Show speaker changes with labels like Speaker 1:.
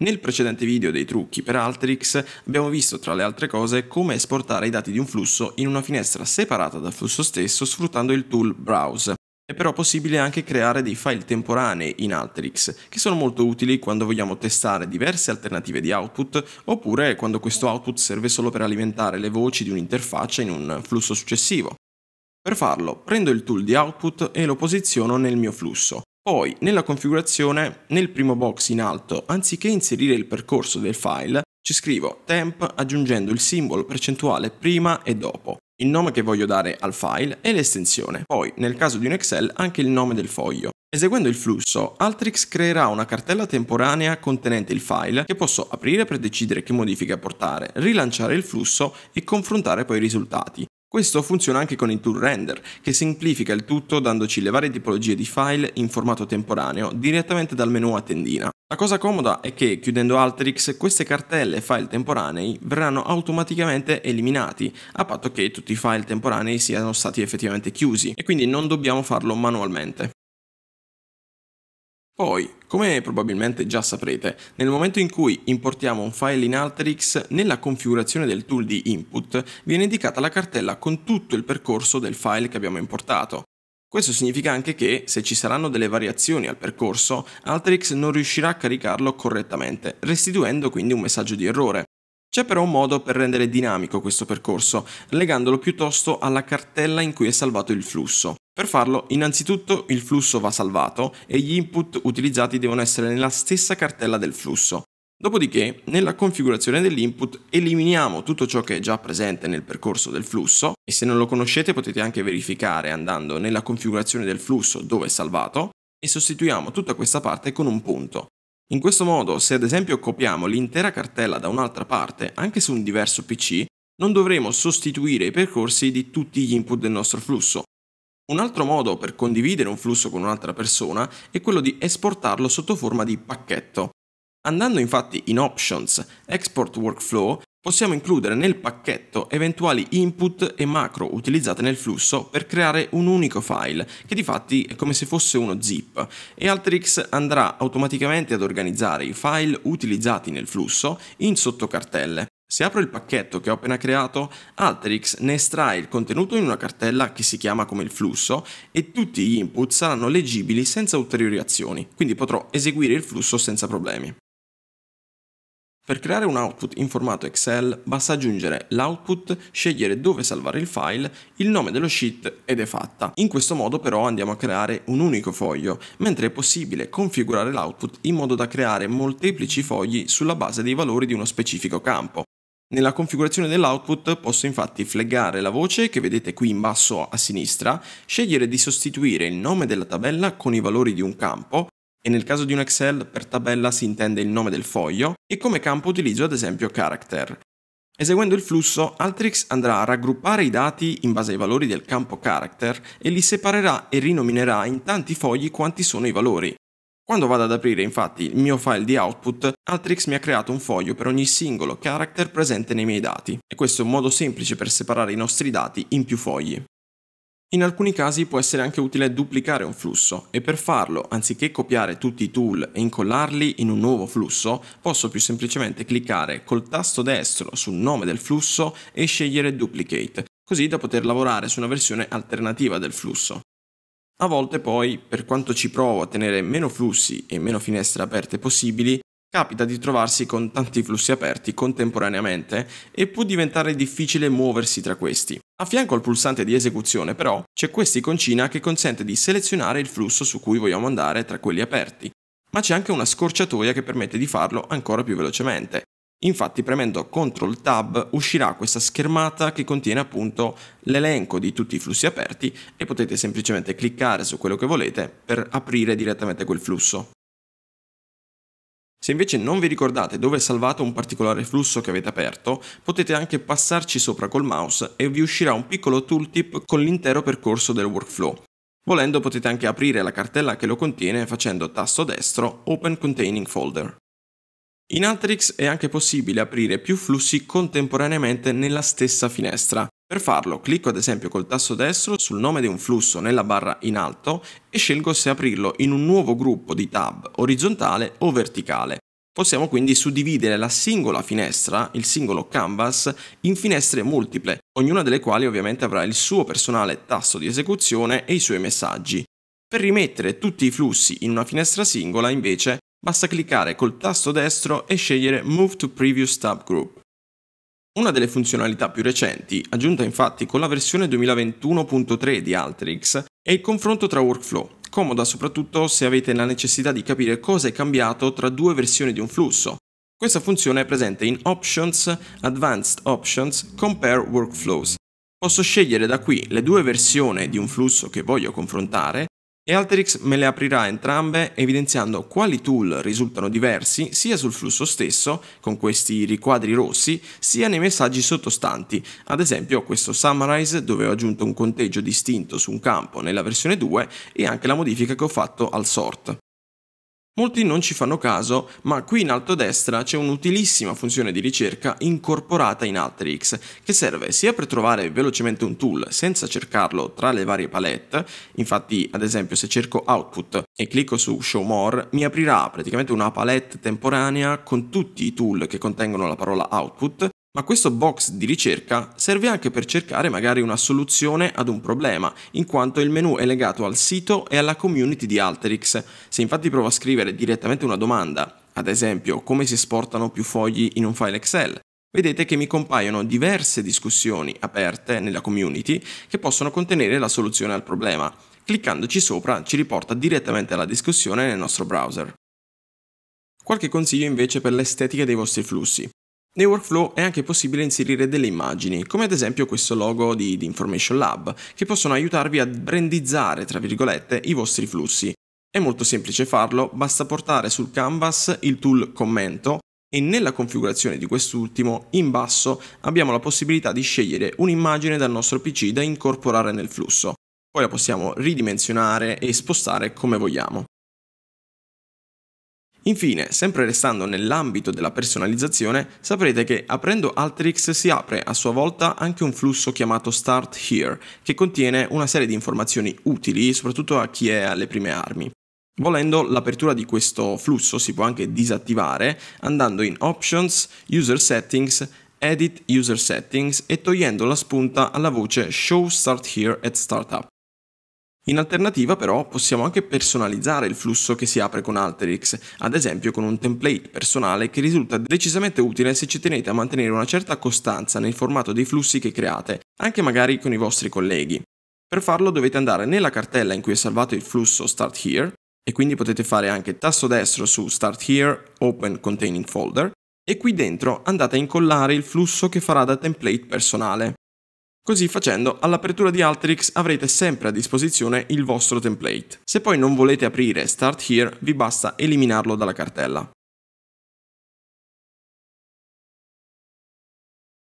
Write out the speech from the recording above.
Speaker 1: Nel precedente video dei trucchi per Alteryx abbiamo visto tra le altre cose come esportare i dati di un flusso in una finestra separata dal flusso stesso sfruttando il tool Browse. È però possibile anche creare dei file temporanei in Alteryx, che sono molto utili quando vogliamo testare diverse alternative di output oppure quando questo output serve solo per alimentare le voci di un'interfaccia in un flusso successivo. Per farlo prendo il tool di output e lo posiziono nel mio flusso. Poi, nella configurazione, nel primo box in alto, anziché inserire il percorso del file, ci scrivo temp aggiungendo il simbolo percentuale prima e dopo, il nome che voglio dare al file e l'estensione, poi nel caso di un Excel anche il nome del foglio. Eseguendo il flusso, Altrix creerà una cartella temporanea contenente il file che posso aprire per decidere che modifiche apportare, rilanciare il flusso e confrontare poi i risultati. Questo funziona anche con il tool render, che semplifica il tutto dandoci le varie tipologie di file in formato temporaneo direttamente dal menu a tendina. La cosa comoda è che chiudendo Alteryx queste cartelle e file temporanei verranno automaticamente eliminati, a patto che tutti i file temporanei siano stati effettivamente chiusi e quindi non dobbiamo farlo manualmente. Poi, come probabilmente già saprete, nel momento in cui importiamo un file in Alteryx, nella configurazione del tool di input viene indicata la cartella con tutto il percorso del file che abbiamo importato. Questo significa anche che, se ci saranno delle variazioni al percorso, Alteryx non riuscirà a caricarlo correttamente, restituendo quindi un messaggio di errore. C'è però un modo per rendere dinamico questo percorso, legandolo piuttosto alla cartella in cui è salvato il flusso. Per farlo, innanzitutto il flusso va salvato e gli input utilizzati devono essere nella stessa cartella del flusso. Dopodiché, nella configurazione dell'input eliminiamo tutto ciò che è già presente nel percorso del flusso e se non lo conoscete potete anche verificare andando nella configurazione del flusso dove è salvato e sostituiamo tutta questa parte con un punto. In questo modo, se ad esempio copiamo l'intera cartella da un'altra parte, anche su un diverso PC, non dovremo sostituire i percorsi di tutti gli input del nostro flusso. Un altro modo per condividere un flusso con un'altra persona è quello di esportarlo sotto forma di pacchetto. Andando infatti in Options, Export Workflow, Possiamo includere nel pacchetto eventuali input e macro utilizzate nel flusso per creare un unico file, che di fatti è come se fosse uno zip, e Alteryx andrà automaticamente ad organizzare i file utilizzati nel flusso in sottocartelle. Se apro il pacchetto che ho appena creato, Alteryx ne estrae il contenuto in una cartella che si chiama come il flusso e tutti gli input saranno leggibili senza ulteriori azioni, quindi potrò eseguire il flusso senza problemi. Per creare un output in formato Excel basta aggiungere l'output, scegliere dove salvare il file, il nome dello sheet ed è fatta. In questo modo però andiamo a creare un unico foglio, mentre è possibile configurare l'output in modo da creare molteplici fogli sulla base dei valori di uno specifico campo. Nella configurazione dell'output posso infatti flaggare la voce che vedete qui in basso a sinistra, scegliere di sostituire il nome della tabella con i valori di un campo e nel caso di un Excel per tabella si intende il nome del foglio, e come campo utilizzo ad esempio character. Eseguendo il flusso, Altrix andrà a raggruppare i dati in base ai valori del campo character e li separerà e rinominerà in tanti fogli quanti sono i valori. Quando vado ad aprire infatti il mio file di output, Altrix mi ha creato un foglio per ogni singolo character presente nei miei dati, e questo è un modo semplice per separare i nostri dati in più fogli. In alcuni casi può essere anche utile duplicare un flusso e per farlo, anziché copiare tutti i tool e incollarli in un nuovo flusso, posso più semplicemente cliccare col tasto destro sul nome del flusso e scegliere Duplicate, così da poter lavorare su una versione alternativa del flusso. A volte poi, per quanto ci provo a tenere meno flussi e meno finestre aperte possibili, Capita di trovarsi con tanti flussi aperti contemporaneamente e può diventare difficile muoversi tra questi. A fianco al pulsante di esecuzione però c'è questa iconcina che consente di selezionare il flusso su cui vogliamo andare tra quelli aperti, ma c'è anche una scorciatoia che permette di farlo ancora più velocemente. Infatti premendo CTRL Tab uscirà questa schermata che contiene appunto l'elenco di tutti i flussi aperti e potete semplicemente cliccare su quello che volete per aprire direttamente quel flusso. Se invece non vi ricordate dove è salvato un particolare flusso che avete aperto, potete anche passarci sopra col mouse e vi uscirà un piccolo tooltip con l'intero percorso del workflow. Volendo potete anche aprire la cartella che lo contiene facendo tasto destro Open Containing Folder. In Alteryx è anche possibile aprire più flussi contemporaneamente nella stessa finestra, per farlo clicco ad esempio col tasto destro sul nome di un flusso nella barra in alto e scelgo se aprirlo in un nuovo gruppo di tab orizzontale o verticale. Possiamo quindi suddividere la singola finestra, il singolo canvas, in finestre multiple, ognuna delle quali ovviamente avrà il suo personale tasto di esecuzione e i suoi messaggi. Per rimettere tutti i flussi in una finestra singola invece basta cliccare col tasto destro e scegliere Move to Previous Tab Group. Una delle funzionalità più recenti, aggiunta infatti con la versione 2021.3 di Alteryx, è il confronto tra workflow, comoda soprattutto se avete la necessità di capire cosa è cambiato tra due versioni di un flusso. Questa funzione è presente in Options, Advanced Options, Compare Workflows. Posso scegliere da qui le due versioni di un flusso che voglio confrontare e Alteryx me le aprirà entrambe evidenziando quali tool risultano diversi sia sul flusso stesso, con questi riquadri rossi, sia nei messaggi sottostanti. Ad esempio questo summarize dove ho aggiunto un conteggio distinto su un campo nella versione 2 e anche la modifica che ho fatto al sort. Molti non ci fanno caso, ma qui in alto a destra c'è un'utilissima funzione di ricerca incorporata in Alteryx, che serve sia per trovare velocemente un tool senza cercarlo tra le varie palette, infatti ad esempio se cerco output e clicco su show more mi aprirà praticamente una palette temporanea con tutti i tool che contengono la parola output, ma questo box di ricerca serve anche per cercare magari una soluzione ad un problema, in quanto il menu è legato al sito e alla community di Alterix. Se infatti provo a scrivere direttamente una domanda, ad esempio come si esportano più fogli in un file Excel, vedete che mi compaiono diverse discussioni aperte nella community che possono contenere la soluzione al problema. Cliccandoci sopra ci riporta direttamente alla discussione nel nostro browser. Qualche consiglio invece per l'estetica dei vostri flussi. Nei workflow è anche possibile inserire delle immagini, come ad esempio questo logo di, di Information Lab, che possono aiutarvi a brandizzare, tra virgolette, i vostri flussi. È molto semplice farlo, basta portare sul canvas il tool commento e nella configurazione di quest'ultimo, in basso, abbiamo la possibilità di scegliere un'immagine dal nostro PC da incorporare nel flusso. Poi la possiamo ridimensionare e spostare come vogliamo. Infine, sempre restando nell'ambito della personalizzazione, saprete che aprendo Alteryx si apre a sua volta anche un flusso chiamato Start Here, che contiene una serie di informazioni utili soprattutto a chi è alle prime armi. Volendo, l'apertura di questo flusso si può anche disattivare andando in Options, User Settings, Edit User Settings e togliendo la spunta alla voce Show Start Here at Startup. In alternativa però possiamo anche personalizzare il flusso che si apre con Alteryx, ad esempio con un template personale che risulta decisamente utile se ci tenete a mantenere una certa costanza nel formato dei flussi che create, anche magari con i vostri colleghi. Per farlo dovete andare nella cartella in cui è salvato il flusso Start Here, e quindi potete fare anche tasto destro su Start Here, Open Containing Folder, e qui dentro andate a incollare il flusso che farà da template personale. Così facendo, all'apertura di Alteryx avrete sempre a disposizione il vostro template. Se poi non volete aprire Start Here, vi basta eliminarlo dalla cartella.